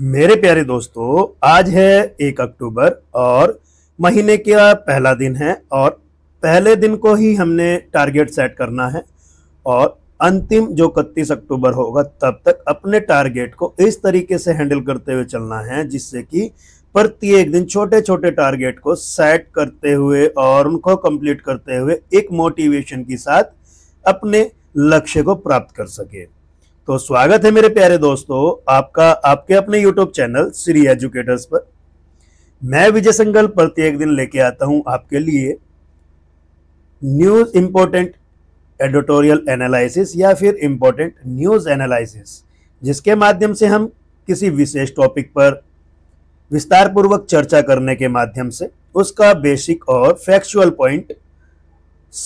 मेरे प्यारे दोस्तों आज है एक अक्टूबर और महीने का पहला दिन है और पहले दिन को ही हमने टारगेट सेट करना है और अंतिम जो इकतीस अक्टूबर होगा तब तक अपने टारगेट को इस तरीके से हैंडल करते हुए चलना है जिससे कि प्रत्येक दिन छोटे छोटे टारगेट को सेट करते हुए और उनको कंप्लीट करते हुए एक मोटिवेशन के साथ अपने लक्ष्य को प्राप्त कर सके तो स्वागत है मेरे प्यारे दोस्तों आपका आपके अपने YouTube चैनल श्री एजुकेटर्स पर मैं विजय संगल प्रत्येक दिन लेके आता हूं आपके लिए न्यूज इंपॉर्टेंट एडिटोरियल एनालिसिस या फिर इंपोर्टेंट न्यूज एनालिसिस जिसके माध्यम से हम किसी विशेष टॉपिक पर विस्तार पूर्वक चर्चा करने के माध्यम से उसका बेसिक और फैक्चुअल पॉइंट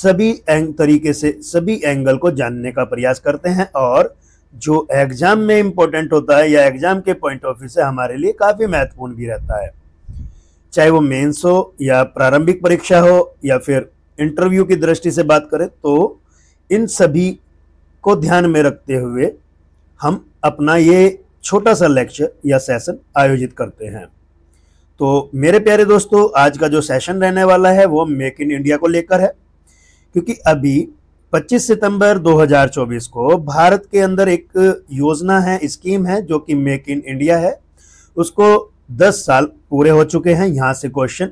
सभी तरीके से सभी एंगल को जानने का प्रयास करते हैं और जो एग्ज़ाम में इम्पोर्टेंट होता है या एग्ज़ाम के पॉइंट ऑफ व्यू से हमारे लिए काफ़ी महत्वपूर्ण भी रहता है चाहे वो मेंस हो या प्रारंभिक परीक्षा हो या फिर इंटरव्यू की दृष्टि से बात करें तो इन सभी को ध्यान में रखते हुए हम अपना ये छोटा सा लेक्चर या सेशन आयोजित करते हैं तो मेरे प्यारे दोस्तों आज का जो सेशन रहने वाला है वो मेक इन इंडिया को लेकर है क्योंकि अभी 25 सितंबर 2024 को भारत के अंदर एक योजना है स्कीम है जो कि मेक इन इंडिया है उसको 10 साल पूरे हो चुके हैं यहाँ से क्वेश्चन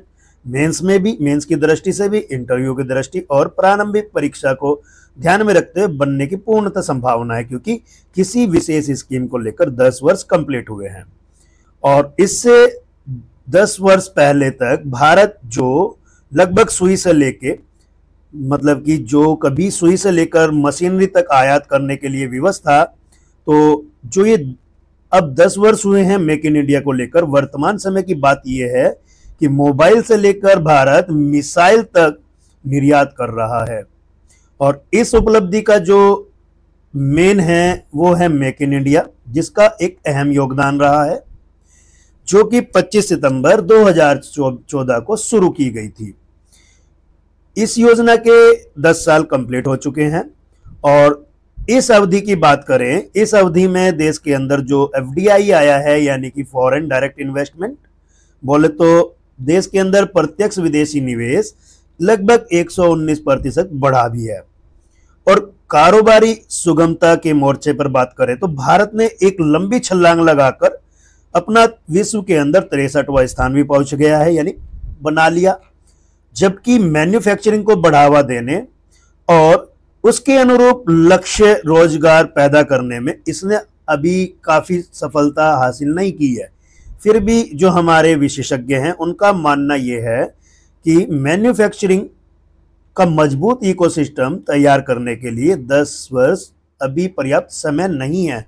मेंस में भी मेंस की दृष्टि से भी इंटरव्यू की दृष्टि और प्रारंभिक परीक्षा को ध्यान में रखते हुए बनने की पूर्णतः संभावना है क्योंकि किसी विशेष स्कीम को लेकर 10 वर्ष कंप्लीट हुए हैं और इससे 10 वर्ष पहले तक भारत जो लगभग सुई से लेके मतलब कि जो कभी सुई से लेकर मशीनरी तक आयात करने के लिए विवश था तो जो ये अब 10 वर्ष हुए हैं मेक इन इंडिया को लेकर वर्तमान समय की बात यह है कि मोबाइल से लेकर भारत मिसाइल तक निर्यात कर रहा है और इस उपलब्धि का जो मेन है वो है मेक इन इंडिया जिसका एक अहम योगदान रहा है जो कि 25 सितंबर 2014 को शुरू की गई थी इस योजना के 10 साल कंप्लीट हो चुके हैं और इस अवधि की बात करें इस अवधि में देश के अंदर जो एफ आया है यानी कि फॉरेन डायरेक्ट इन्वेस्टमेंट बोले तो देश के अंदर प्रत्यक्ष विदेशी निवेश लगभग 119 प्रतिशत बढ़ा भी है और कारोबारी सुगमता के मोर्चे पर बात करें तो भारत ने एक लंबी छलांग लगाकर अपना विश्व के अंदर तिरसठवा स्थान भी पहुंच गया है यानी बना लिया जबकि मैन्युफैक्चरिंग को बढ़ावा देने और उसके अनुरूप लक्ष्य रोजगार पैदा करने में इसने अभी काफ़ी सफलता हासिल नहीं की है फिर भी जो हमारे विशेषज्ञ हैं उनका मानना यह है कि मैन्युफैक्चरिंग का मजबूत इकोसिस्टम तैयार करने के लिए 10 वर्ष अभी पर्याप्त समय नहीं है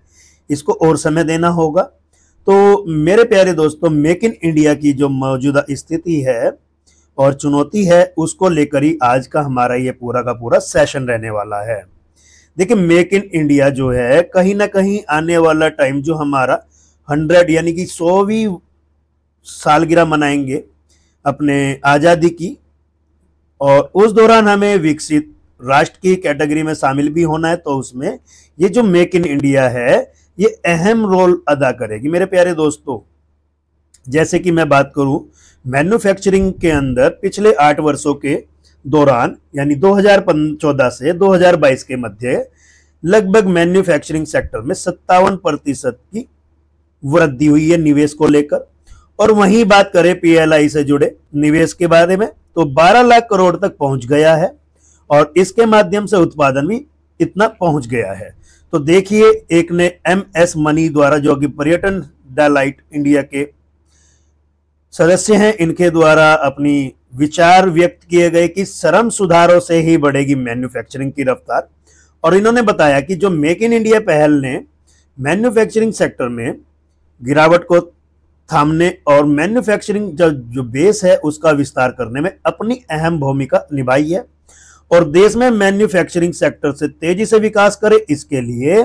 इसको और समय देना होगा तो मेरे प्यारे दोस्तों मेक इन इंडिया की जो मौजूदा स्थिति है और चुनौती है उसको लेकर ही आज का हमारा ये पूरा का पूरा सेशन रहने वाला है देखिए मेक इन इंडिया जो है कहीं ना कहीं आने वाला टाइम जो हमारा हंड्रेड यानी कि सौवीं सालगिरह मनाएंगे अपने आज़ादी की और उस दौरान हमें विकसित राष्ट्र की कैटेगरी में शामिल भी होना है तो उसमें ये जो मेक इन इंडिया है ये अहम रोल अदा करेगी मेरे प्यारे दोस्तों जैसे कि मैं बात करूं मैन्युफैक्चरिंग के अंदर पिछले आठ वर्षों के दौरान यानी 2014 से 2022 के मध्य लगभग मैन्युफैक्चरिंग सेक्टर में सत्तावन प्रतिशत की वृद्धि हुई है निवेश को लेकर और वहीं बात करें पीएलआई से जुड़े निवेश के बारे में तो 12 लाख करोड़ तक पहुंच गया है और इसके माध्यम से उत्पादन भी इतना पहुंच गया है तो देखिए एक ने एम एस मनी द्वारा जो कि पर्यटन द लाइट इंडिया के सदस्य हैं इनके द्वारा अपनी विचार व्यक्त किए गए कि श्रम सुधारों से ही बढ़ेगी मैन्युफैक्चरिंग की रफ्तार और इन्होंने बताया कि जो मेक इन इंडिया पहल ने मैन्युफैक्चरिंग सेक्टर में गिरावट को थामने और मैन्युफैक्चरिंग जो, जो बेस है उसका विस्तार करने में अपनी अहम भूमिका निभाई है और देश में मैन्युफैक्चरिंग सेक्टर से तेजी से विकास करे इसके लिए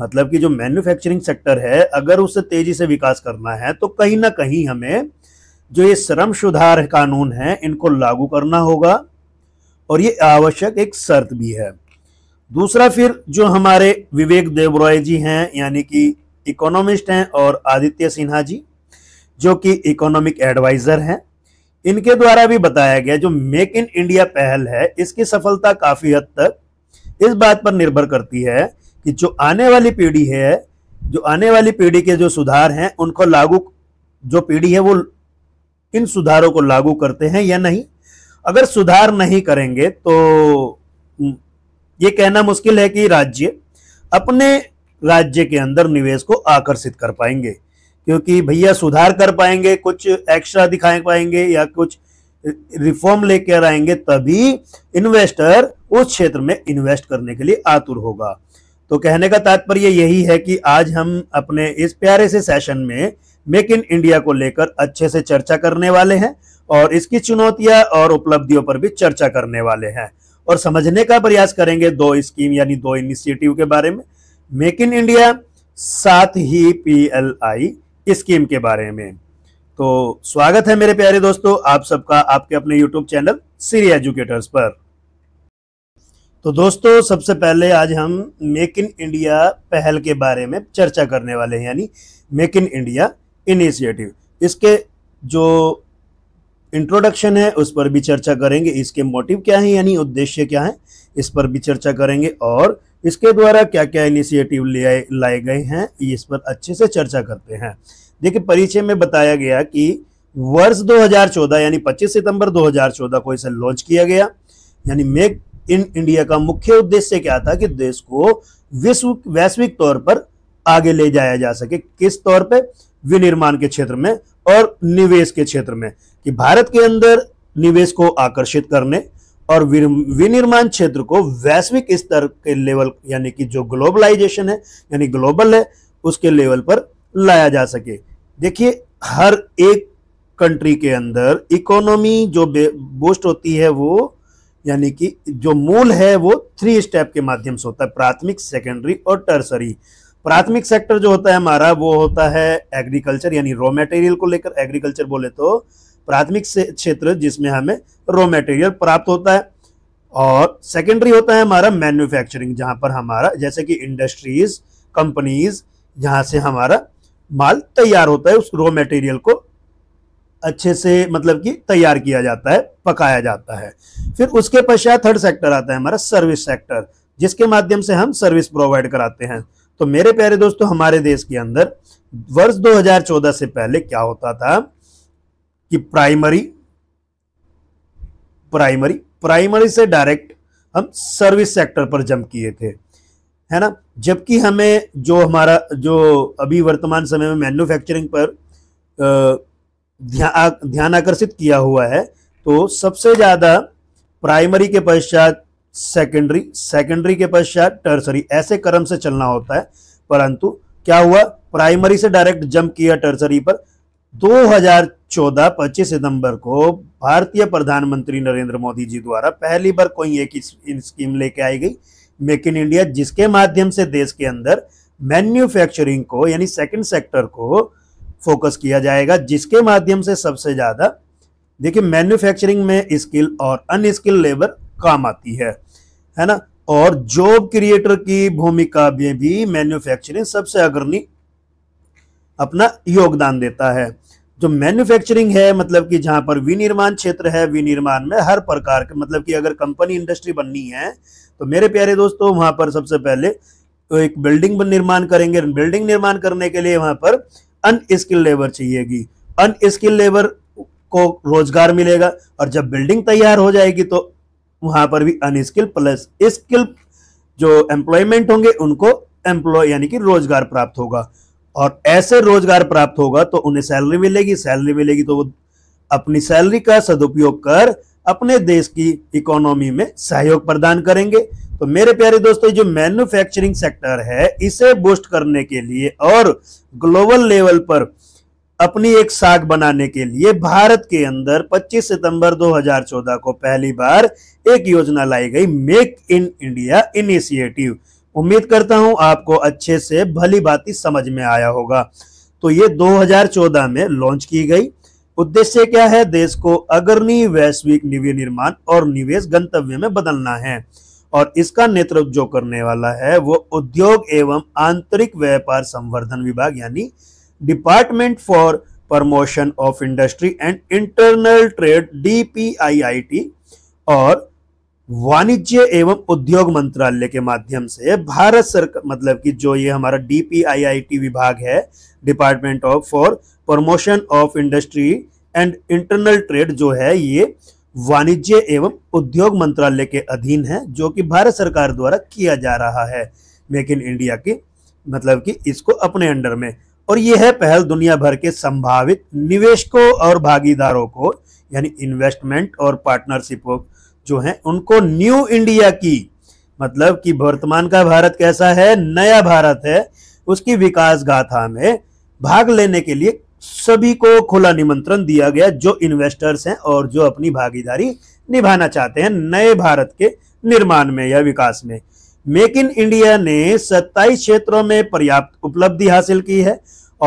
मतलब कि जो मैन्युफैक्चरिंग सेक्टर है अगर उसे तेजी से विकास करना है तो कहीं ना कहीं हमें जो ये श्रम सुधार कानून है इनको लागू करना होगा और ये आवश्यक एक शर्त भी है दूसरा फिर जो हमारे विवेक देवरॉय जी हैं यानी कि इकोनॉमिस्ट हैं और आदित्य सिन्हा जी जो कि इकोनॉमिक एडवाइजर हैं इनके द्वारा भी बताया गया जो मेक इन इंडिया पहल है इसकी सफलता काफी हद तक इस बात पर निर्भर करती है कि जो आने वाली पीढ़ी है जो आने वाली पीढ़ी के जो सुधार हैं उनको लागू जो पीढ़ी है वो इन सुधारों को लागू करते हैं या नहीं अगर सुधार नहीं करेंगे तो ये कहना मुश्किल है कि राज्य अपने राज्य के अंदर निवेश को आकर्षित कर पाएंगे क्योंकि भैया सुधार कर पाएंगे कुछ एक्स्ट्रा दिखा पाएंगे या कुछ रिफॉर्म लेकर आएंगे तभी इन्वेस्टर उस क्षेत्र में इन्वेस्ट करने के लिए आतुर होगा तो कहने का तात्पर्य यही है कि आज हम अपने इस प्यारे से सेशन में मेक इन इंडिया को लेकर अच्छे से चर्चा करने वाले हैं और इसकी चुनौतियां और उपलब्धियों पर भी चर्चा करने वाले हैं और समझने का प्रयास करेंगे दो स्कीम यानी दो इनिशिएटिव के बारे में मेक इन इंडिया साथ ही पीएलआई स्कीम के बारे में तो स्वागत है मेरे प्यारे दोस्तों आप सबका आपके अपने यूट्यूब चैनल सीरी एजुकेटर्स पर तो दोस्तों सबसे पहले आज हम मेक इन इंडिया पहल के बारे में चर्चा करने वाले हैं यानी मेक इन इंडिया इनिशिएटिव इसके जो इंट्रोडक्शन है उस पर भी चर्चा करेंगे इसके मोटिव क्या है यानी उद्देश्य क्या है इस पर भी चर्चा करेंगे और इसके द्वारा क्या क्या इनिशिएटिव लिए लाए गए हैं इस पर अच्छे से चर्चा करते हैं देखिए परिचय में बताया गया कि वर्ष 2014 यानी 25 सितंबर 2014 को इसे लॉन्च किया गया यानी मेक इन इंडिया का मुख्य उद्देश्य क्या था कि देश को विश्व वैश्विक तौर पर आगे ले जाया जा सके किस तौर पे विनिर्माण के क्षेत्र में और निवेश के क्षेत्र में कि भारत के अंदर निवेश को आकर्षित करने और विनिर्माण क्षेत्र को वैश्विक स्तर के लेवल यानी कि जो ग्लोबलाइजेशन है यानी ग्लोबल है उसके लेवल पर लाया जा सके देखिए हर एक कंट्री के अंदर इकोनॉमी जो बूस्ट होती है वो यानी कि जो मूल है वो थ्री स्टेप के माध्यम से होता है प्राथमिक सेकेंडरी और टर्सरी प्राथमिक सेक्टर जो होता है हमारा वो होता है एग्रीकल्चर यानी रॉ मटेरियल को लेकर एग्रीकल्चर बोले तो प्राथमिक क्षेत्र जिसमें हमें रॉ मटेरियल प्राप्त होता है और सेकेंडरी होता है हमारा मैन्युफैक्चरिंग जहां पर हमारा जैसे कि इंडस्ट्रीज कंपनीज यहां से हमारा माल तैयार होता है उस रॉ मटेरियल को अच्छे से मतलब कि तैयार किया जाता है पकाया जाता है फिर उसके पश्चात थर्ड सेक्टर आता है हमारा सर्विस सेक्टर जिसके माध्यम से हम सर्विस प्रोवाइड कराते हैं तो मेरे प्यारे दोस्तों हमारे देश के अंदर वर्ष 2014 से पहले क्या होता था कि प्राइमरी प्राइमरी प्राइमरी से डायरेक्ट हम सर्विस सेक्टर पर जंप किए थे है ना जबकि हमें जो हमारा जो अभी वर्तमान समय में मैन्युफैक्चरिंग पर आ, ध्या, ध्यान आकर्षित किया हुआ है तो सबसे ज़्यादा प्राइमरी के पश्चात सेकेंडरी सेकेंडरी के पश्चात टर्सरी ऐसे क्रम से चलना होता है परंतु क्या हुआ प्राइमरी से डायरेक्ट जंप किया टर्सरी पर 2014 25 सितंबर को भारतीय प्रधानमंत्री नरेंद्र मोदी जी द्वारा पहली बार कोई एक स्कीम लेके आई गई मेक इन इंडिया जिसके माध्यम से देश के अंदर मैन्युफैक्चरिंग को यानी सेकंड सेक्टर को फोकस किया जाएगा जिसके माध्यम से सबसे ज़्यादा देखिए मैन्युफैक्चरिंग में स्किल और अनस्किल लेबर काम आती है है ना और जॉब क्रिएटर की भूमिका में भी मैन्युफैक्चरिंग सबसे अग्रणी अपना योगदान देता है जो मैन्युफैक्चरिंग है मतलब कि जहां पर विनिर्माण क्षेत्र है विनिर्माण में हर प्रकार के मतलब कि अगर कंपनी इंडस्ट्री बननी है तो मेरे प्यारे दोस्तों वहां पर सबसे पहले तो एक बिल्डिंग निर्माण करेंगे बिल्डिंग निर्माण करने के लिए वहां पर अनस्किल लेबर चाहिएगी अनस्किल लेबर को रोजगार मिलेगा और जब बिल्डिंग तैयार हो जाएगी तो वहां पर भी अनस्किल प्लस स्किल जो एम्प्लॉयमेंट होंगे उनको एम्प्लॉय यानी कि रोजगार प्राप्त होगा और ऐसे रोजगार प्राप्त होगा तो उन्हें सैलरी मिलेगी सैलरी मिलेगी तो वो अपनी सैलरी का सदुपयोग कर अपने देश की इकोनॉमी में सहयोग प्रदान करेंगे तो मेरे प्यारे दोस्तों जो मैन्युफैक्चरिंग सेक्टर है इसे बूस्ट करने के लिए और ग्लोबल लेवल पर अपनी एक साख बनाने के लिए भारत के अंदर 25 सितंबर 2014 को पहली बार एक योजना लाई गई मेक इन इंडिया इनिशिएटिव उम्मीद करता हूं आपको अच्छे से भली बात समझ में आया होगा तो ये 2014 में लॉन्च की गई उद्देश्य क्या है देश को अग्रणी वैश्विक निविय निर्माण और निवेश गंतव्य में बदलना है और इसका नेतृत्व जो करने वाला है वो उद्योग एवं आंतरिक व्यापार संवर्धन विभाग यानी department for promotion of industry and internal trade DPIIT और वाणिज्य एवं उद्योग मंत्रालय के माध्यम से भारत सरकार मतलब कि जो ये हमारा डीपीआईआईटी विभाग है department of for promotion of industry and internal trade जो है ये वाणिज्य एवं उद्योग मंत्रालय के अधीन है जो कि भारत सरकार द्वारा किया जा रहा है मेक इन इंडिया की मतलब कि इसको अपने अंडर में और यह है पहल दुनिया भर के संभावित निवेशकों और भागीदारों को यानी इन्वेस्टमेंट और पार्टनरशिपों जो है उनको न्यू इंडिया की मतलब कि वर्तमान का भारत कैसा है नया भारत है उसकी विकास गाथा में भाग लेने के लिए सभी को खुला निमंत्रण दिया गया जो इन्वेस्टर्स हैं और जो अपनी भागीदारी निभाना चाहते हैं नए भारत के निर्माण में या विकास में मेक इन इंडिया ने 27 क्षेत्रों में पर्याप्त उपलब्धि हासिल की है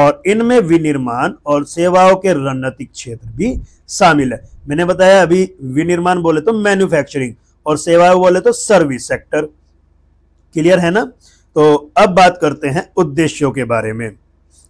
और इनमें विनिर्माण और सेवाओं के रणनीतिक क्षेत्र भी शामिल है मैंने बताया अभी विनिर्माण बोले तो मैन्युफैक्चरिंग और सेवाएं बोले तो सर्विस सेक्टर क्लियर है ना तो अब बात करते हैं उद्देश्यों के बारे में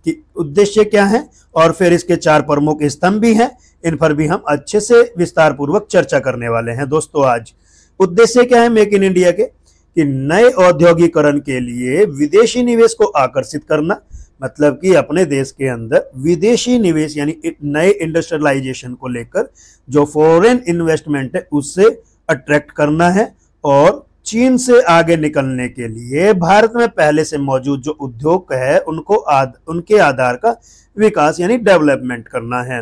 कि उद्देश्य क्या है और फिर इसके चार प्रमुख स्तंभ भी हैं इन पर भी हम अच्छे से विस्तार पूर्वक चर्चा करने वाले हैं दोस्तों आज उद्देश्य क्या है मेक इन इंडिया के कि नए औद्योगिकरण के लिए विदेशी निवेश को आकर्षित करना मतलब कि अपने देश के अंदर विदेशी निवेश यानी नए इंडस्ट्रियलाइजेशन को लेकर जो फॉरेन इन्वेस्टमेंट है उससे अट्रैक्ट करना है और चीन से आगे निकलने के लिए भारत में पहले से मौजूद जो उद्योग है उनको आद, उनके आधार का विकास यानी डेवलपमेंट करना है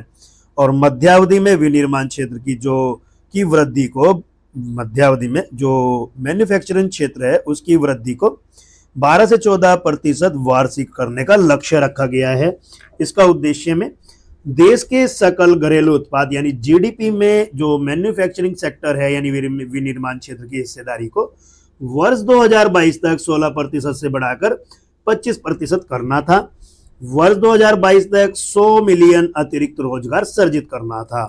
और मध्यावधि में विनिर्माण क्षेत्र की जो की वृद्धि को मध्यावधि में जो मैन्युफैक्चरिंग क्षेत्र है उसकी वृद्धि को 12 से 14 प्रतिशत वार्षिक करने का लक्ष्य रखा गया है इसका उद्देश्य में देश के सकल घरेलू उत्पाद यानी जीडीपी में जो मैन्युफैक्चरिंग सेक्टर है यानी विनिर्माण क्षेत्र की हिस्सेदारी को वर्ष 2022 तक 16 प्रतिशत से बढ़ाकर 25 प्रतिशत करना था वर्ष 2022 तक 100 मिलियन अतिरिक्त रोजगार सर्जित करना था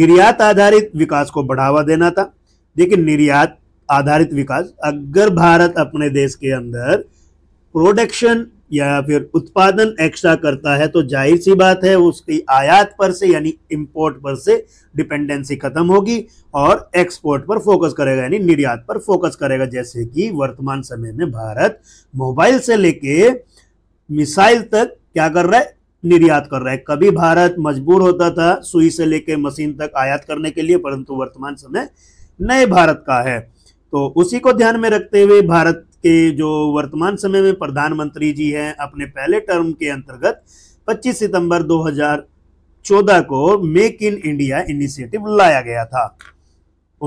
निर्यात आधारित विकास को बढ़ावा देना था देखिए निर्यात आधारित विकास अगर भारत अपने देश के अंदर प्रोडक्शन या फिर उत्पादन एक्स्ट्रा करता है तो जाहिर सी बात है उसकी आयात पर से यानी इंपोर्ट पर से डिपेंडेंसी खत्म होगी और एक्सपोर्ट पर फोकस करेगा यानी निर्यात पर फोकस करेगा जैसे कि वर्तमान समय में भारत मोबाइल से लेके मिसाइल तक क्या कर रहा है निर्यात कर रहा है कभी भारत मजबूर होता था सुई से लेके मशीन तक आयात करने के लिए परंतु वर्तमान समय नए भारत का है तो उसी को ध्यान में रखते हुए भारत कि जो वर्तमान समय में प्रधानमंत्री जी हैं अपने पहले टर्म के अंतर्गत 25 सितंबर 2014 को मेक इन इंडिया इनिशिएटिव लाया गया था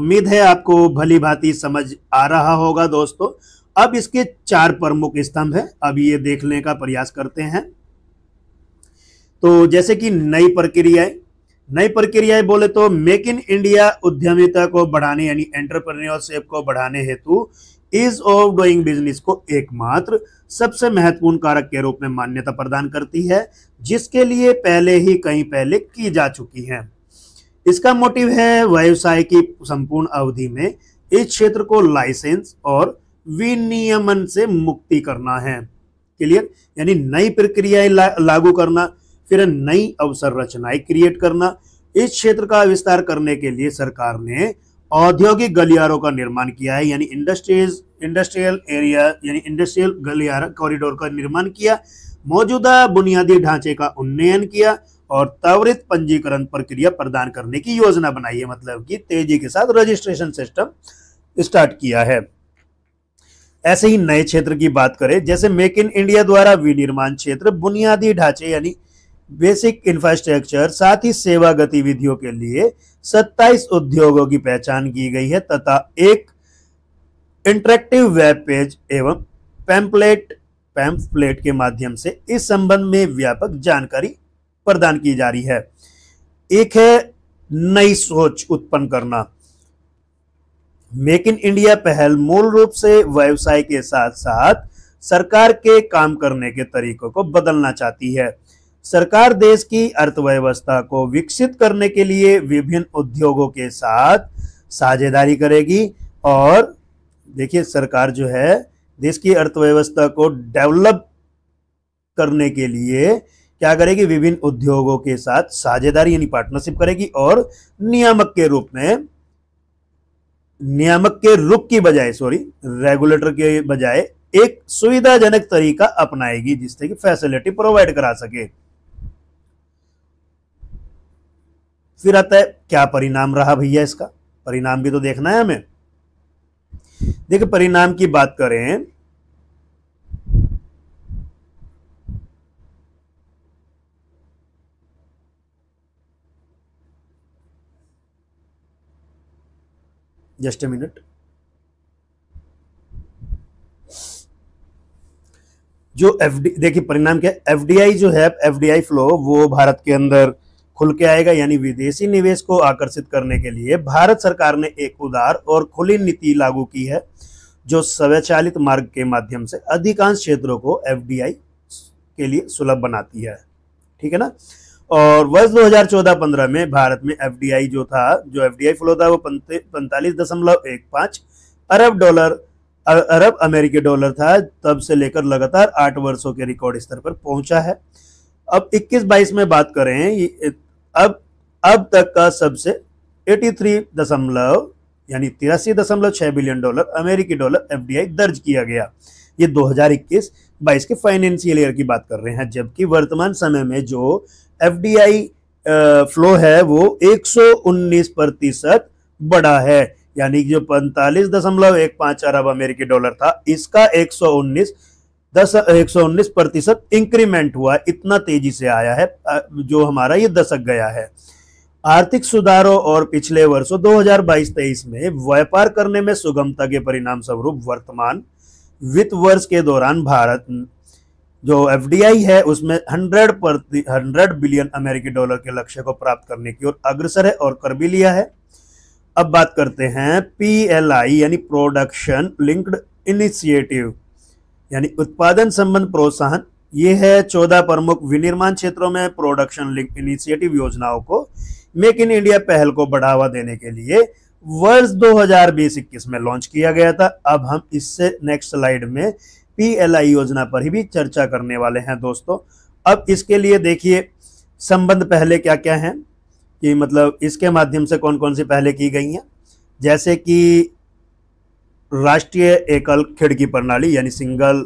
उम्मीद है आपको भली भांति समझ आ रहा होगा दोस्तों अब इसके चार प्रमुख स्तंभ हैं अब ये देखने का प्रयास करते हैं तो जैसे कि नई प्रक्रियाएं नई प्रक्रियाएं बोले तो मेक इन इंडिया उद्यमिता को बढ़ाने यानी एंटरप्रेन्योरशिप को बढ़ाने हेतु इज ऑफ डूइंग बिजनेस को एकमात्र सबसे महत्वपूर्ण कारक के रूप में मान्यता प्रदान करती है जिसके लिए पहले ही कहीं पहले की जा चुकी है इसका मोटिव है व्यवसाय की संपूर्ण अवधि में इस क्षेत्र को लाइसेंस और विनियमन से मुक्ति करना है क्लियर यानी नई प्रक्रियाएं ला, लागू करना फिर नई अवसर रचनाएं क्रिएट करना इस क्षेत्र का विस्तार करने के लिए सरकार ने औद्योगिक गलियारों का निर्माण किया है यानी इंडस्ट्रीज इंडस्ट्रियल एरिया यानी इंडस्ट्रियल गलियार कॉरिडोर का निर्माण किया मौजूदा बुनियादी ढांचे का उन्नयन किया और त्वरित पंजीकरण प्रक्रिया प्रदान करने की योजना बनाई है मतलब कि तेजी के साथ रजिस्ट्रेशन सिस्टम स्टार्ट किया है ऐसे ही नए क्षेत्र की बात करें जैसे मेक इन इंडिया द्वारा विनिर्माण क्षेत्र बुनियादी ढांचे यानी बेसिक इंफ्रास्ट्रक्चर साथ ही सेवा गतिविधियों के लिए 27 उद्योगों की पहचान की गई है तथा एक इंटरेक्टिव वेब पेज एवं पैम्पलेट पैम्पलेट के माध्यम से इस संबंध में व्यापक जानकारी प्रदान की जा रही है एक है नई सोच उत्पन्न करना मेक इन इंडिया पहल मूल रूप से व्यवसाय के साथ साथ सरकार के काम करने के तरीकों को बदलना चाहती है सरकार देश की अर्थव्यवस्था को विकसित करने के लिए विभिन्न उद्योगों के साथ साझेदारी करेगी और देखिए सरकार जो है देश की अर्थव्यवस्था को डेवलप करने के लिए क्या करेगी विभिन्न उद्योगों के साथ साझेदारी यानी पार्टनरशिप करेगी और नियामक के रूप में नियामक के रुख की बजाय सॉरी रेगुलेटर के बजाय एक सुविधाजनक तरीका अपनाएगी जिससे कि फैसिलिटी प्रोवाइड करा सके फिर आता है क्या परिणाम रहा भैया इसका परिणाम भी तो देखना है हमें देखिए परिणाम की बात करें जस्ट ए मिनट जो एफ देखिए परिणाम क्या एफ जो है एफ फ्लो वो भारत के अंदर खुल के आएगा यानी विदेशी निवेश को आकर्षित करने के लिए भारत सरकार ने एक उदार और खुली नीति लागू की है जो स्वचालित मार्ग के माध्यम से अधिकांश क्षेत्रों को एफ के लिए सुलभ बनाती है ठीक है ना और वर्ष 2014-15 में भारत में एफ जो था जो एफडीआई फ्लो था वो पैंतालीस दशमलव एक पाँच अरब डॉलर अरब अमेरिकी डॉलर था तब से लेकर लगातार आठ वर्षों के रिकॉर्ड स्तर पर पहुंचा है अब 21-22 में बात करें अब अब तक का सबसे 83 दशमलव यानी तिरासी दशमलव छह बिलियन डॉलर अमेरिकी डॉलर एफडीआई दर्ज किया गया ये 2021-22 के फाइनेंशियल ईयर की बात कर रहे हैं जबकि वर्तमान समय में जो एफडीआई फ्लो है वो 119 प्रतिशत बढ़ा है यानी जो पैंतालीस दशमलव एक पांच अरब अमेरिकी डॉलर था इसका 119 दस एक सौ उन्नीस प्रतिशत इंक्रीमेंट हुआ इतना तेजी से आया है जो हमारा ये दशक गया है आर्थिक सुधारों और पिछले वर्षों 2022-23 में व्यापार करने में सुगमता के परिणाम स्वरूप वर्तमान वित्त वर्ष के दौरान भारत जो एफ है उसमें 100 प्रति हंड्रेड बिलियन अमेरिकी डॉलर के लक्ष्य को प्राप्त करने की ओर अग्रसर है और कर भी लिया है अब बात करते हैं पी यानी प्रोडक्शन लिंक्ड इनिशिएटिव यानी उत्पादन संबंध प्रोत्साहन ये है चौदह प्रमुख विनिर्माण क्षेत्रों में प्रोडक्शन लिंक इनिशिएटिव योजनाओं को मेक इन इंडिया पहल को बढ़ावा देने के लिए वर्ष दो में लॉन्च किया गया था अब हम इससे नेक्स्ट स्लाइड में पीएलआई योजना पर ही भी चर्चा करने वाले हैं दोस्तों अब इसके लिए देखिए संबंध पहले क्या क्या हैं कि मतलब इसके माध्यम से कौन कौन सी पहले की गई हैं जैसे कि राष्ट्रीय एकल खिड़की प्रणाली यानी सिंगल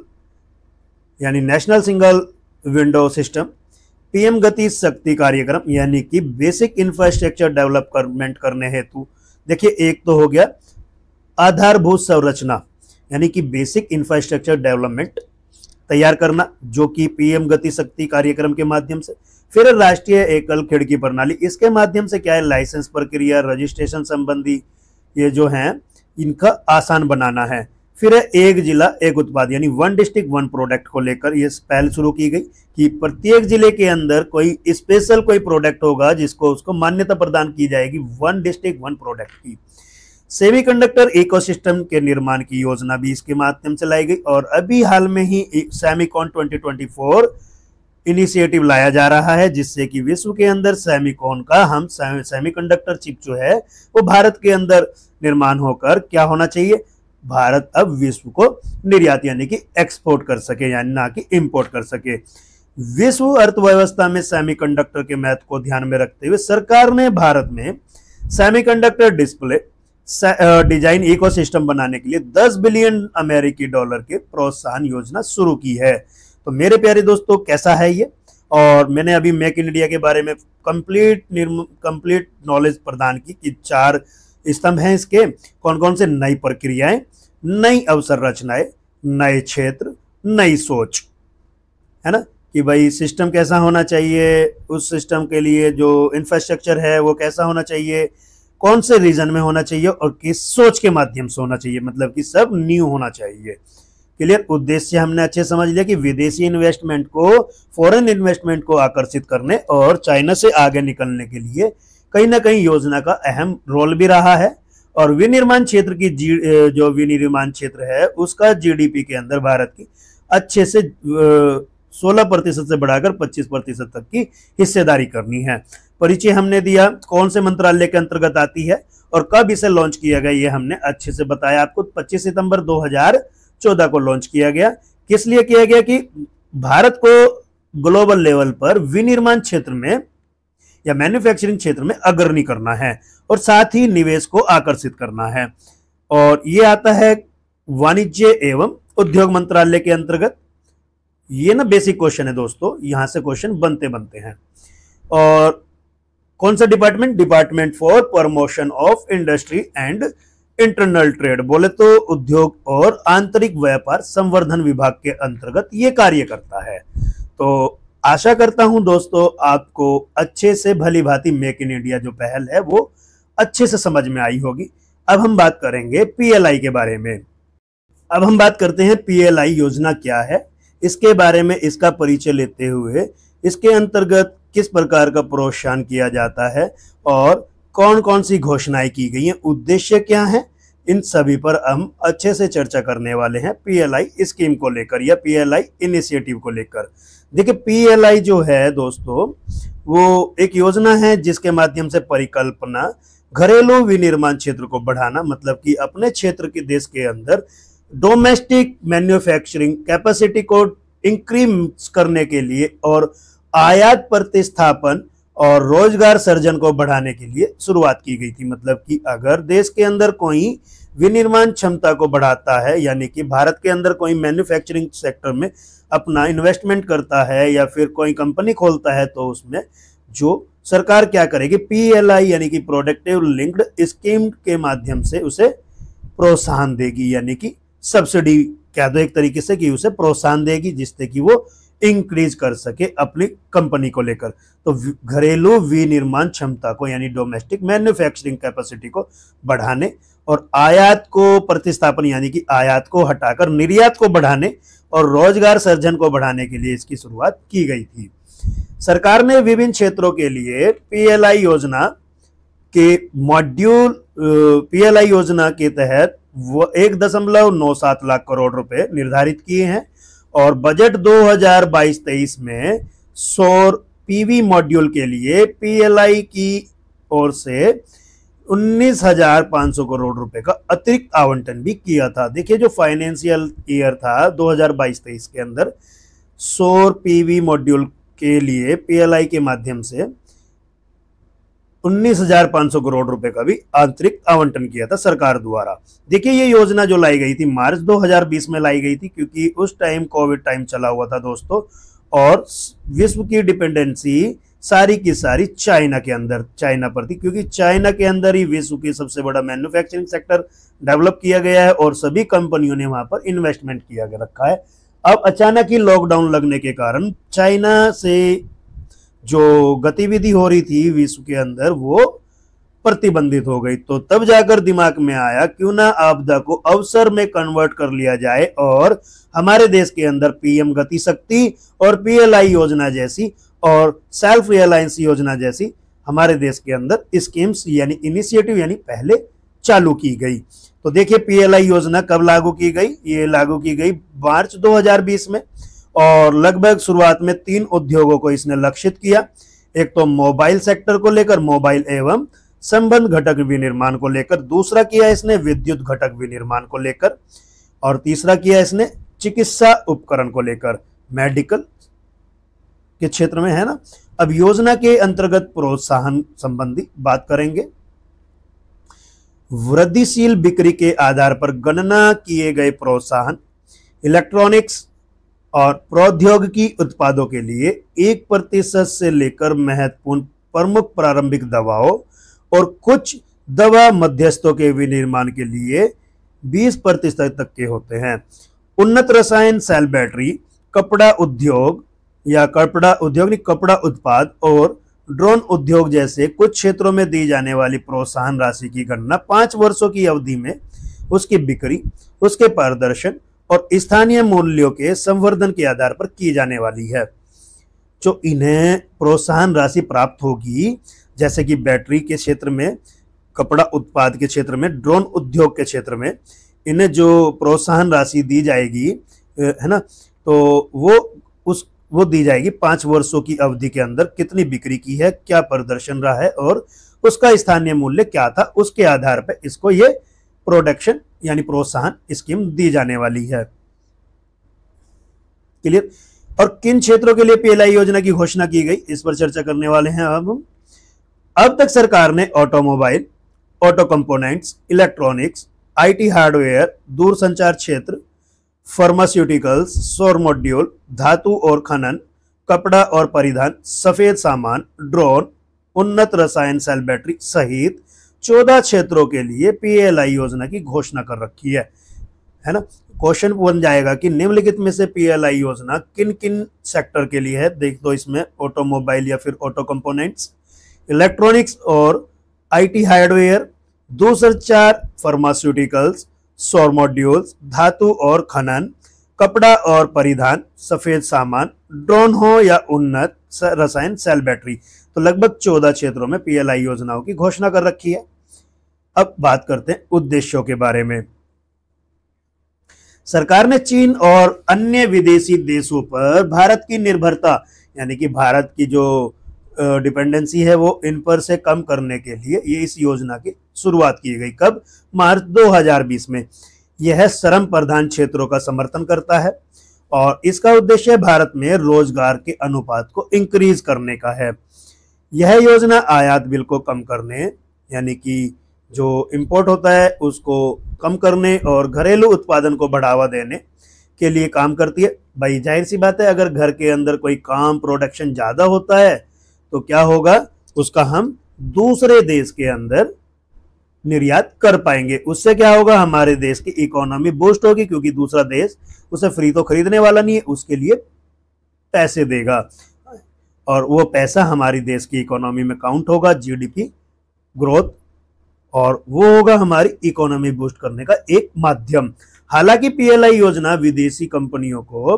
यानी national single window system PM Gati Shakti कार्यक्रम यानी कि बेसिक इंफ्रास्ट्रक्चर डेवलपमेंट करने हेतु देखिए एक तो हो गया आधारभूत संरचना यानी कि बेसिक इंफ्रास्ट्रक्चर डेवलपमेंट तैयार करना जो कि पीएम गति शक्ति कार्यक्रम के माध्यम से फिर राष्ट्रीय एकल खिड़की प्रणाली इसके माध्यम से क्या है लाइसेंस प्रक्रिया रजिस्ट्रेशन संबंधी ये जो हैं इनका आसान बनाना है फिर है एक जिला एक उत्पाद यानी वन डिस्ट्रिक्ट वन प्रोडक्ट को लेकर यह पहल शुरू की गई कि प्रत्येक जिले के अंदर कोई स्पेशल कोई प्रोडक्ट होगा जिसको उसको मान्यता प्रदान की जाएगी वन डिस्ट्रिक्ट वन प्रोडक्ट की सेमी कंडक्टर इकोसिस्टम के निर्माण की योजना भी इसके माध्यम से लाई गई और अभी हाल में ही सेमिकॉन 2024 इनिशिएटिव लाया जा रहा है जिससे कि विश्व के अंदर सेमिकॉन का हम सेमीकंडक्टर चिप जो है वो भारत के अंदर निर्माण होकर क्या होना चाहिए भारत अब विश्व को निर्यात यानी कि एक्सपोर्ट कर सके यानी ना कि इंपोर्ट कर सके विश्व अर्थव्यवस्था में सेमीकंडक्टर के महत्व को ध्यान में रखते हुए सरकार ने भारत में सेमीकंडक्टर डिस्प्ले डिजाइन इकोसिस्टम बनाने के लिए 10 बिलियन अमेरिकी डॉलर के प्रोत्साहन योजना शुरू की है तो मेरे प्यारे दोस्तों कैसा है ये और मैंने अभी मेक इन इंडिया के बारे में कंप्लीट निर्म कंप्लीट नॉलेज प्रदान की कि चार स्तंभ हैं इसके कौन कौन से नई प्रक्रियाएं नई अवसर रचनाएं नए क्षेत्र नई सोच है ना कि भाई सिस्टम कैसा होना चाहिए उस सिस्टम के लिए जो इंफ्रास्ट्रक्चर है वो कैसा होना चाहिए कौन से रीजन में होना चाहिए और किस सोच के माध्यम से होना चाहिए मतलब कि सब न्यू होना चाहिए क्लियर उद्देश्य हमने अच्छे समझ लिया कि विदेशी इन्वेस्टमेंट को फॉरेन इन्वेस्टमेंट को आकर्षित करने और चाइना से आगे निकलने के लिए कहीं ना कहीं योजना का अहम रोल भी रहा है और विनिर्माण क्षेत्र की जो विनिर्माण क्षेत्र है उसका जीडीपी के अंदर भारत की अच्छे से सोलह प्रतिशत से बढ़ाकर पच्चीस प्रतिशत तक की हिस्सेदारी करनी है परिचय हमने दिया कौन से मंत्रालय के अंतर्गत आती है और कब इसे लॉन्च किया गया ये हमने अच्छे से बताया आपको 25 सितंबर 2014 को लॉन्च किया गया किस लिए किया गया कि भारत को ग्लोबल लेवल पर विनिर्माण क्षेत्र में या मैन्युफैक्चरिंग क्षेत्र में अग्रणी करना है और साथ ही निवेश को आकर्षित करना है और ये आता है वाणिज्य एवं उद्योग मंत्रालय के अंतर्गत ये ना बेसिक क्वेश्चन है दोस्तों यहां से क्वेश्चन बनते बनते हैं और कौन सा department department for promotion of industry and internal trade बोले तो उद्योग और आंतरिक व्यापार संवर्धन विभाग के अंतर्गत ये कार्य करता है तो आशा करता हूं दोस्तों आपको अच्छे से भली भांति मेक इन इंडिया जो पहल है वो अच्छे से समझ में आई होगी अब हम बात करेंगे पीएलआई के बारे में अब हम बात करते हैं पीएलआई योजना क्या है इसके बारे में इसका परिचय लेते हुए इसके अंतर्गत किस प्रकार का प्रोत्साहन किया जाता है और कौन कौन सी घोषणाएं की गई हैं उद्देश्य क्या है इन सभी पर हम अच्छे से चर्चा करने वाले हैं पीएलआई स्कीम को लेकर या पीएलआई इनिशिएटिव को लेकर देखिए पीएलआई जो है दोस्तों वो एक योजना है जिसके माध्यम से परिकल्पना घरेलू विनिर्माण क्षेत्र को बढ़ाना मतलब कि अपने क्षेत्र के देश के अंदर डोमेस्टिक मैन्युफैक्चरिंग कैपेसिटी को इंक्रीज करने के लिए और आयात प्रतिस्थापन और रोजगार सर्जन को बढ़ाने के लिए शुरुआत की गई थी मतलब कि अगर देश के अंदर कोई विनिर्माण क्षमता को बढ़ाता है यानी कि भारत के अंदर कोई मैन्युफैक्चरिंग सेक्टर में अपना इन्वेस्टमेंट करता है या फिर कोई कंपनी खोलता है तो उसमें जो सरकार क्या करेगी पीएलआई यानी कि प्रोडक्टिव लिंक्ड स्कीम के माध्यम से उसे प्रोत्साहन देगी यानी कि सब्सिडी क्या दो तो एक तरीके से कि उसे प्रोत्साहन देगी जिससे कि वो इंक्रीज कर सके अपनी कंपनी को लेकर तो घरेलू विनिर्माण क्षमता को यानी डोमेस्टिक मैन्युफैक्चरिंग कैपेसिटी को बढ़ाने और आयात को प्रतिस्थापन यानी कि आयात को हटाकर निर्यात को बढ़ाने और रोजगार सर्जन को बढ़ाने के लिए इसकी शुरुआत की गई थी सरकार ने विभिन्न क्षेत्रों के लिए पीएलआई योजना के मॉड्यूल पीएलआई योजना के तहत वो एक दशमलव नौ सात लाख करोड़ रुपए निर्धारित किए हैं और बजट 2022-23 में सौर पीवी मॉड्यूल के लिए पीएलआई की ओर से उन्नीस हजार पांच सौ करोड़ रुपए का अतिरिक्त आवंटन भी किया था देखिए जो फाइनेंशियल ईयर था 2022-23 के अंदर सौर पीवी मॉड्यूल के लिए पीएलआई के माध्यम से 19,500 करोड़ रुपए का भी आंतरिक आवंटन किया था सरकार द्वारा देखिए ये योजना जो लाई गई थी मार्च 2020 में लाई गई थी क्योंकि उस टाइम कोविड टाइम चला हुआ था दोस्तों और विश्व की डिपेंडेंसी सारी की सारी चाइना के अंदर चाइना पर थी क्योंकि चाइना के अंदर ही विश्व की सबसे बड़ा मैन्युफैक्चरिंग सेक्टर डेवलप किया गया है और सभी कंपनियों ने वहां पर इन्वेस्टमेंट किया रखा है अब अचानक ही लॉकडाउन लगने के कारण चाइना से जो गतिविधि हो रही थी विश्व के अंदर वो प्रतिबंधित हो गई तो तब जाकर दिमाग में आया क्यों ना आपदा को अवसर में कन्वर्ट कर लिया जाए और हमारे देश के अंदर पीएम गति शक्ति और पीएलआई योजना जैसी और सेल्फ रियलायंस योजना जैसी हमारे देश के अंदर स्कीम्स यानी इनिशिएटिव यानी पहले चालू की गई तो देखिए पीएलआई योजना कब लागू की गई ये लागू की गई मार्च 2020 में और लगभग शुरुआत में तीन उद्योगों को इसने लक्षित किया एक तो मोबाइल सेक्टर को लेकर मोबाइल एवं संबंध घटक विनिर्माण को लेकर दूसरा किया इसने विद्युत घटक विनिर्माण को लेकर और तीसरा किया इसने चिकित्सा उपकरण को लेकर मेडिकल के क्षेत्र में है ना अब योजना के अंतर्गत प्रोत्साहन संबंधी बात करेंगे वृद्धिशील बिक्री के आधार पर गणना किए गए प्रोत्साहन इलेक्ट्रॉनिक्स और प्रौद्योगिकी उत्पादों के लिए एक प्रतिशत से लेकर महत्वपूर्ण प्रमुख प्रारंभिक दवाओं और कुछ दवा मध्यस्थों के विनिर्माण के लिए 20 प्रतिशत तक के होते हैं उन्नत रसायन सेल बैटरी कपड़ा उद्योग या कपड़ा उद्योग कपड़ा उत्पाद और ड्रोन उद्योग जैसे कुछ क्षेत्रों में दी जाने वाली प्रोत्साहन राशि की गणना पाँच वर्षों की अवधि में उसकी बिक्री उसके प्रदर्शन और स्थानीय मूल्यों के संवर्धन के आधार पर की जाने वाली है जो इन्हें प्रोत्साहन राशि प्राप्त होगी जैसे कि बैटरी के क्षेत्र में कपड़ा उत्पाद के क्षेत्र में ड्रोन उद्योग के क्षेत्र में इन्हें जो प्रोत्साहन राशि दी जाएगी है ना तो वो वो दी जाएगी पांच वर्षों की अवधि के अंदर कितनी बिक्री की है क्या प्रदर्शन रहा है और उसका स्थानीय मूल्य क्या था उसके आधार पर इसको ये प्रोडक्शन यानी प्रोत्साहन स्कीम दी जाने वाली है क्लियर और किन क्षेत्रों के लिए पीएलआई योजना की घोषणा की गई इस पर चर्चा करने वाले हैं अब अब तक सरकार ने automobile auto components electronics IT hardware दूरसंचार क्षेत्र फार्मास्यूटिकल्स सौर मॉड्यूल धातु और खनन कपड़ा और परिधान सफेद सामान ड्रोन उन्नत रसायन सेल बैटरी सहित चौदह क्षेत्रों के लिए पीएलआई योजना की घोषणा कर रखी है है ना क्वेश्चन बन जाएगा कि निम्नलिखित में से पीएलआई योजना किन किन सेक्टर के लिए है देख दो इसमें ऑटोमोबाइल या फिर ऑटो कंपोनेंट्स इलेक्ट्रॉनिक्स और आईटी हार्डवेयर दूसर चार फार्मास्यूटिकल्स सौर मॉड्यूल्स धातु और खनन कपड़ा और परिधान सफेद सामान ड्रोन हो या उन्नत रसायन सेल बैटरी तो लगभग चौदह क्षेत्रों में पीएलआई योजनाओं की घोषणा कर रखी है अब बात करते हैं उद्देश्यों के बारे में सरकार ने चीन और अन्य विदेशी देशों पर भारत की निर्भरता यानी कि भारत की जो डिपेंडेंसी है वो इन पर से कम करने के लिए ये इस योजना की शुरुआत की गई कब मार्च 2020 में यह श्रम प्रधान क्षेत्रों का समर्थन करता है और इसका उद्देश्य भारत में रोजगार के अनुपात को इंक्रीज करने का है यह योजना आयात बिल को कम करने यानी कि जो इम्पोर्ट होता है उसको कम करने और घरेलू उत्पादन को बढ़ावा देने के लिए काम करती है भाई जाहिर सी बात है अगर घर के अंदर कोई काम प्रोडक्शन ज़्यादा होता है तो क्या होगा उसका हम दूसरे देश के अंदर निर्यात कर पाएंगे उससे क्या होगा हमारे देश की इकोनॉमी बूस्ट होगी क्योंकि दूसरा देश उसे फ्री तो खरीदने वाला नहीं है उसके लिए पैसे देगा और वो पैसा हमारी देश की इकोनॉमी में काउंट होगा जीडीपी ग्रोथ और वो होगा हमारी इकोनॉमी बूस्ट करने का एक माध्यम हालांकि पीएलआई योजना विदेशी कंपनियों को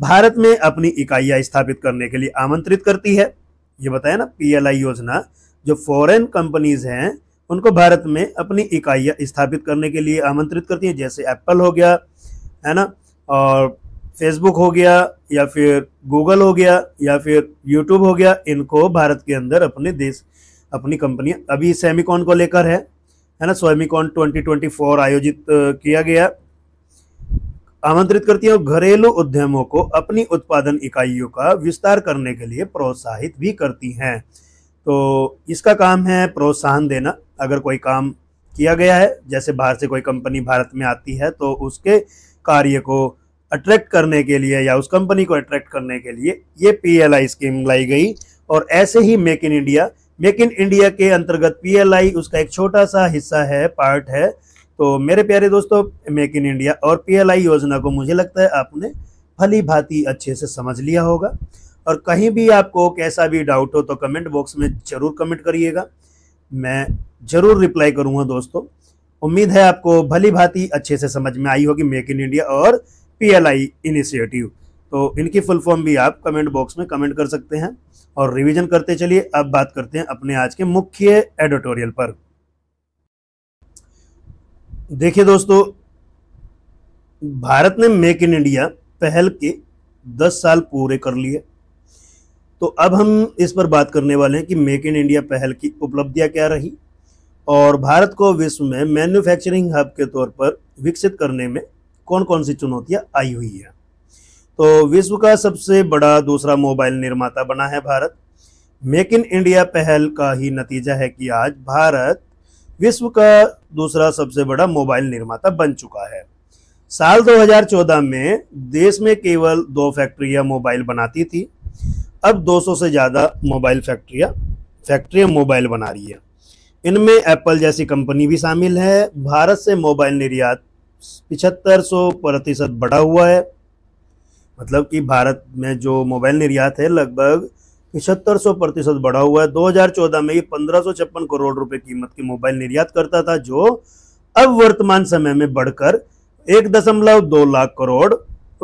भारत में अपनी इकाइयां स्थापित करने के लिए आमंत्रित करती है ये बताया ना पीएलआई योजना जो फॉरेन कंपनीज हैं उनको भारत में अपनी इकाइयाँ स्थापित करने के लिए आमंत्रित करती हैं जैसे एप्पल हो गया है ना और फेसबुक हो गया या फिर गूगल हो गया या फिर यूट्यूब हो गया इनको भारत के अंदर अपने देश अपनी कंपनी अभी सेमिकॉन को लेकर है है ना सेमिकॉन 2024 आयोजित किया गया आमंत्रित करती है और घरेलू उद्यमों को अपनी उत्पादन इकाइयों का विस्तार करने के लिए प्रोत्साहित भी करती हैं तो इसका काम है प्रोत्साहन देना अगर कोई काम किया गया है जैसे बाहर से कोई कंपनी भारत में आती है तो उसके कार्य को अट्रैक्ट करने के लिए या उस कंपनी को अट्रैक्ट करने के लिए ये पीएलआई स्कीम लाई गई और ऐसे ही make in India make in India के अंतर्गत पीएलआई उसका एक छोटा सा हिस्सा है पार्ट है तो मेरे प्यारे दोस्तों मेक इन इंडिया और पीएलआई योजना को मुझे लगता है आपने भली भांति अच्छे से समझ लिया होगा और कहीं भी आपको कैसा भी डाउट हो तो कमेंट बॉक्स में ज़रूर कमेंट करिएगा मैं ज़रूर रिप्लाई करूँगा दोस्तों उम्मीद है आपको भली भांति अच्छे से समझ में आई होगी मेक इन इंडिया और पीएलआई इनिशिएटिव तो इनकी फुल फॉर्म भी आप कमेंट बॉक्स में कमेंट कर सकते हैं और रिवीजन करते चलिए अब बात करते हैं अपने आज के मुख्य एडिटोरियल पर देखिए दोस्तों भारत ने मेक इन इंडिया पहल के 10 साल पूरे कर लिए तो अब हम इस पर बात करने वाले हैं कि मेक इन इंडिया पहल की उपलब्धियां क्या रही और भारत को विश्व में मैन्युफैक्चरिंग हब के तौर पर विकसित करने में कौन कौन सी चुनौतियां आई हुई हैं तो विश्व का सबसे बड़ा दूसरा मोबाइल निर्माता बना है भारत मेक इन इंडिया पहल का ही नतीजा है कि आज भारत विश्व का दूसरा सबसे बड़ा मोबाइल निर्माता बन चुका है साल 2014 में देश में केवल दो फैक्ट्रियां मोबाइल बनाती थी अब 200 से ज़्यादा मोबाइल फैक्ट्रियां फैक्ट्रियां मोबाइल बना रही है इनमें एप्पल जैसी कंपनी भी शामिल है भारत से मोबाइल निर्यात पिछहत्तर सौ प्रतिशत बढ़ा हुआ है मतलब कि भारत में जो मोबाइल निर्यात है लगभग पिछहत्तर सौ प्रतिशत बढ़ा हुआ है 2014 में ये पंद्रह करोड़ रुपए कीमत की मोबाइल निर्यात करता था जो अब वर्तमान समय में बढ़कर एक दशमलव दो लाख करोड़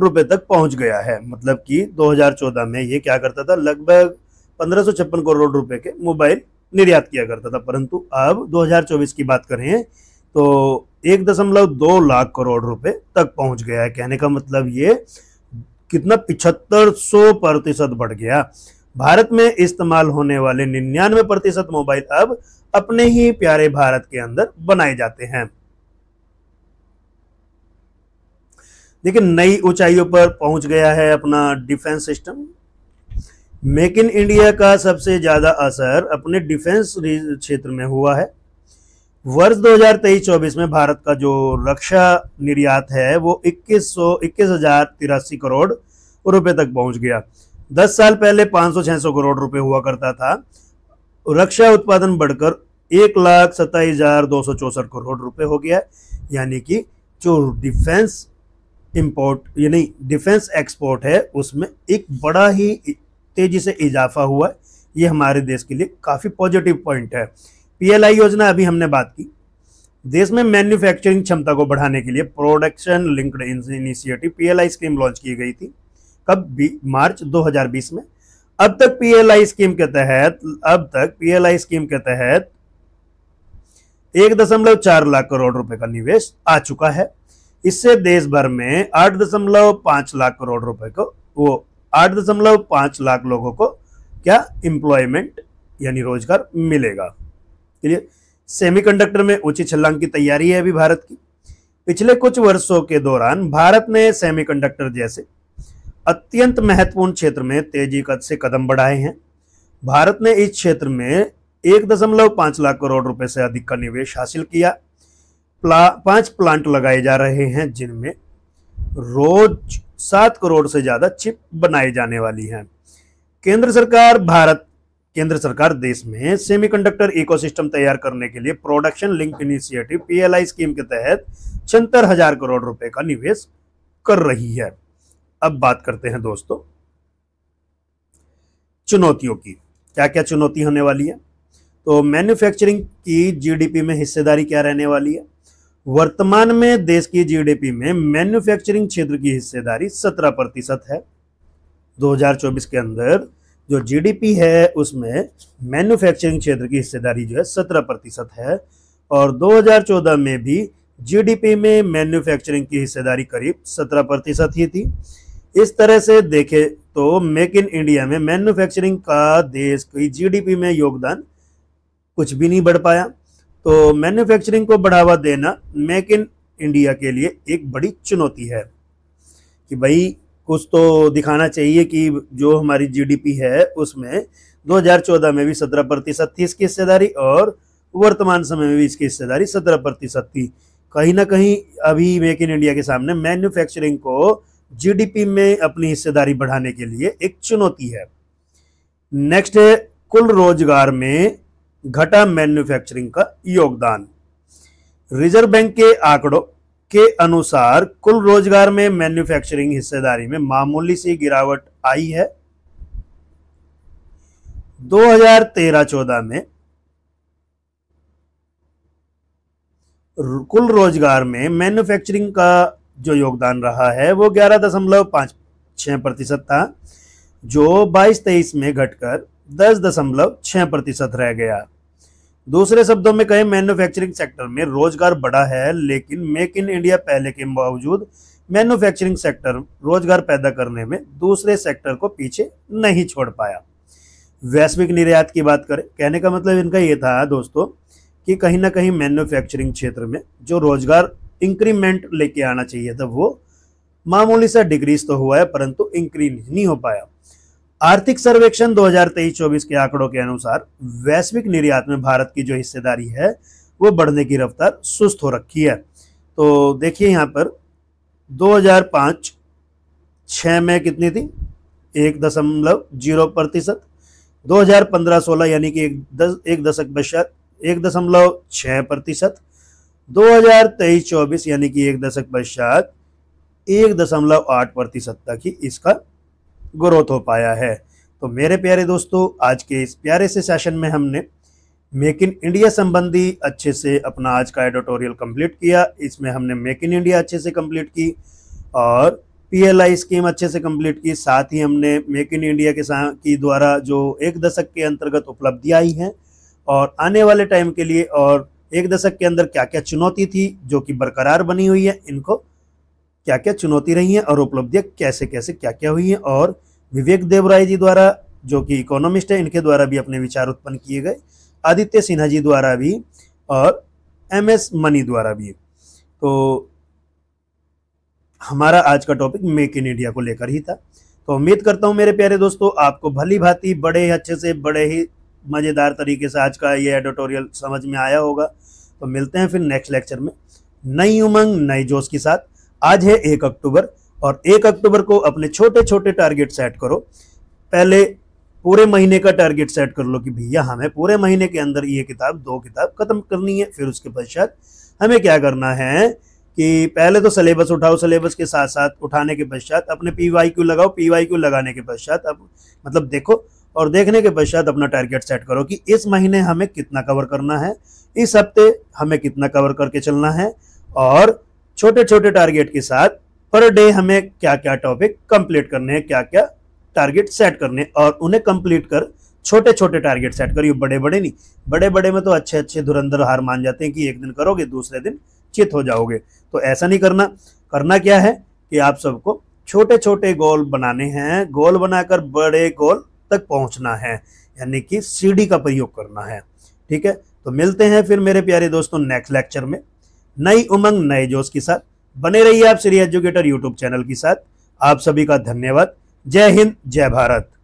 रुपए तक पहुंच गया है मतलब कि 2014 में ये क्या करता था लगभग पंद्रह करोड़ रुपए के मोबाइल निर्यात किया करता था परंतु अब 2024 की बात करें तो एक दशमलव दो लाख करोड़ रुपए तक पहुंच गया है कहने का मतलब ये कितना पिछहत्तर सौ प्रतिशत बढ़ गया भारत में इस्तेमाल होने वाले निन्यानवे प्रतिशत मोबाइल अब अपने ही प्यारे भारत के अंदर बनाए जाते हैं देखिए नई ऊंचाइयों पर पहुंच गया है अपना defence system make in India का सबसे ज्यादा असर अपने डिफेंस क्षेत्र में हुआ है वर्ष 2023-24 में भारत का जो रक्षा निर्यात है वो इक्कीस सौ इक्कीस हजार तिरासी करोड़ रुपए तक पहुंच गया दस साल पहले 500-600 करोड़ रुपए हुआ करता था रक्षा उत्पादन बढ़कर एक लाख सत्ताईस हजार दो सौ चौसठ करोड़ रुपए हो गया यानी कि जो डिफेंस इम्पोर्ट यानी डिफेंस एक्सपोर्ट है उसमें एक बड़ा ही तेजी से इजाफा हुआ है ये हमारे देश के लिए काफ़ी पॉजिटिव पॉइंट है पीएलआई योजना अभी हमने बात की देश में मैन्युफैक्चरिंग क्षमता को बढ़ाने के लिए production linked initiative PLI scheme launch की गई थी कब मार्च 2020 में अब तक पीएलआई स्कीम के तहत अब तक पीएलआई स्कीम के तहत एक दशमलव चार लाख करोड़ रुपए का निवेश आ चुका है इससे देश भर में आठ दशमलव पांच लाख करोड़ रुपए को वो आठ दशमलव पांच लाख लोगों को क्या एम्प्लॉयमेंट यानी रोजगार मिलेगा क्लियर सेमीकंडक्टर में ऊंची छलांग की तैयारी है अभी भारत की पिछले कुछ वर्षों के दौरान भारत ने सेमीकंडक्टर जैसे अत्यंत महत्वपूर्ण क्षेत्र में तेजी कद से कदम बढ़ाए हैं भारत ने इस क्षेत्र में एक दशमलव पाँच लाख करोड़ रुपए से अधिक का निवेश हासिल किया प्ला, पांच प्लांट लगाए जा रहे हैं जिनमें रोज सात करोड़ से ज़्यादा चिप बनाई जाने वाली हैं केंद्र सरकार भारत केंद्र सरकार देश में सेमीकंडक्टर इकोसिस्टम तैयार करने के लिए production link initiative PLI scheme के तहत छिहत्तर हजार करोड़ रुपए का निवेश कर रही है अब बात करते हैं दोस्तों चुनौतियों की क्या क्या चुनौती होने वाली है तो मैन्युफैक्चरिंग की जीडीपी में हिस्सेदारी क्या रहने वाली है वर्तमान में देश की जीडीपी में मैन्युफैक्चरिंग क्षेत्र की हिस्सेदारी 17 प्रतिशत है 2024 के अंदर जो जीडीपी है उसमें मैन्युफैक्चरिंग क्षेत्र की हिस्सेदारी जो है 17 प्रतिशत है और 2014 में भी जीडीपी में मैन्युफैक्चरिंग की हिस्सेदारी करीब 17 प्रतिशत ही थी इस तरह से देखें तो मेक इन इंडिया में मैन्युफैक्चरिंग का देश की जीडीपी में योगदान कुछ भी नहीं बढ़ पाया तो मैन्युफैक्चरिंग को बढ़ावा देना मेक इन इंडिया के लिए एक बड़ी चुनौती है कि भाई कुछ तो दिखाना चाहिए कि जो हमारी जीडीपी है उसमें 2014 में भी 17 प्रतिशत थी इसकी हिस्सेदारी और वर्तमान समय में भी इसकी हिस्सेदारी 17 प्रतिशत थी कहीं ना कहीं अभी मेक इन इंडिया के सामने मैन्युफैक्चरिंग को जीडीपी में अपनी हिस्सेदारी बढ़ाने के लिए एक चुनौती है नेक्स्ट है कुल रोजगार में घटा मैन्युफैक्चरिंग का योगदान रिजर्व बैंक के आंकड़ों के अनुसार कुल रोजगार में मैन्युफैक्चरिंग हिस्सेदारी में मामूली सी गिरावट आई है 2013-14 में कुल रोजगार में मैन्युफैक्चरिंग का जो योगदान रहा है वो ग्यारह दशमलव पाँच छः प्रतिशत था जो बाईस तेईस में घटकर दस दशमलव छः प्रतिशत रह गया दूसरे शब्दों में कहें मैन्युफैक्चरिंग सेक्टर में रोजगार बढ़ा है लेकिन मेक इन इंडिया पहले के बावजूद मैन्युफैक्चरिंग सेक्टर रोजगार पैदा करने में दूसरे सेक्टर को पीछे नहीं छोड़ पाया वैश्विक निर्यात की बात करें कहने का मतलब इनका ये था दोस्तों कि कहीं ना कहीं मैन्युफैक्चरिंग क्षेत्र में जो रोजगार इंक्रीमेंट लेके आना चाहिए था वो मामूली सा डिक्रीज तो हुआ है परंतु इंक्रीज नहीं हो पाया आर्थिक सर्वेक्षण 2023-24 के आंकड़ों के अनुसार वैश्विक निर्यात में भारत की जो हिस्सेदारी है वो बढ़ने की रफ्तार सुस्त हो रखी है तो देखिए यहाँ पर 2005 6 में कितनी थी एक दशमलव जीरो प्रतिशत दो हजार पंद्रह सोलह यानी कि एक दस एक दशक पश्चात एक दशमलव छः प्रतिशत 2023-24 यानी कि एक दशक पश्चात एक दशमलव आठ प्रतिशत तक ही इसका ग्रोथ हो पाया है तो मेरे प्यारे दोस्तों आज के इस प्यारे से सेशन में हमने मेक इन इंडिया संबंधी अच्छे से अपना आज का एडिटोरियल कंप्लीट किया इसमें हमने मेक इन इंडिया अच्छे से कंप्लीट की और पीएलआई स्कीम अच्छे से कंप्लीट की साथ ही हमने मेक इन इंडिया के साथ की द्वारा जो एक दशक के अंतर्गत उपलब्धियाँ आई हैं और आने वाले टाइम के लिए और एक दशक के अंदर क्या क्या चुनौती थी जो कि बरकरार बनी हुई है इनको क्या क्या चुनौती रही है और उपलब्धियां कैसे कैसे क्या क्या हुई हैं और विवेक देवराय जी द्वारा जो कि इकोनॉमिस्ट है इनके द्वारा भी अपने विचार उत्पन्न किए गए आदित्य सिन्हा जी द्वारा भी और एम एस मनी द्वारा भी तो हमारा आज का टॉपिक मेक इन इंडिया को लेकर ही था तो उम्मीद करता हूँ मेरे प्यारे दोस्तों आपको भली भांति बड़े अच्छे से बड़े ही मज़ेदार तरीके से आज का ये एडिटोरियल समझ में आया होगा तो मिलते हैं फिर नेक्स्ट लेक्चर में नई उमंग नई जोश के साथ आज है एक अक्टूबर और एक अक्टूबर को अपने छोटे छोटे टारगेट सेट करो पहले पूरे महीने का टारगेट सेट कर लो कि भैया हमें पूरे महीने के अंदर ये किताब दो किताब खत्म करनी है फिर उसके पश्चात हमें क्या करना है कि पहले तो सिलेबस उठाओ सिलेबस के साथ साथ उठाने के पश्चात अपने पी वाई क्यू लगाओ पी वाई क्यू लगाने के पश्चात अब मतलब देखो और देखने के पश्चात अपना टारगेट सेट करो कि इस महीने हमें कितना कवर करना है इस हफ्ते हमें कितना कवर करके चलना है और छोटे छोटे टारगेट के साथ पर डे हमें क्या क्या टॉपिक कंप्लीट करने हैं क्या क्या टारगेट सेट करने और उन्हें कंप्लीट कर छोटे छोटे टारगेट सेट करिए बड़े बड़े नहीं बड़े बड़े में तो अच्छे अच्छे धुरंधर हार मान जाते हैं कि एक दिन करोगे दूसरे दिन चित हो जाओगे तो ऐसा नहीं करना करना क्या है कि आप सबको छोटे छोटे गोल बनाने हैं गोल बनाकर बड़े गोल तक पहुंचना है यानी कि सीडी का प्रयोग करना है ठीक है तो मिलते हैं फिर मेरे प्यारे दोस्तों नेक्स्ट लेक्चर में नई उमंग नए जोश के साथ बने रहिए आप श्री एजुकेटर यूट्यूब चैनल के साथ आप सभी का धन्यवाद जय हिंद जय भारत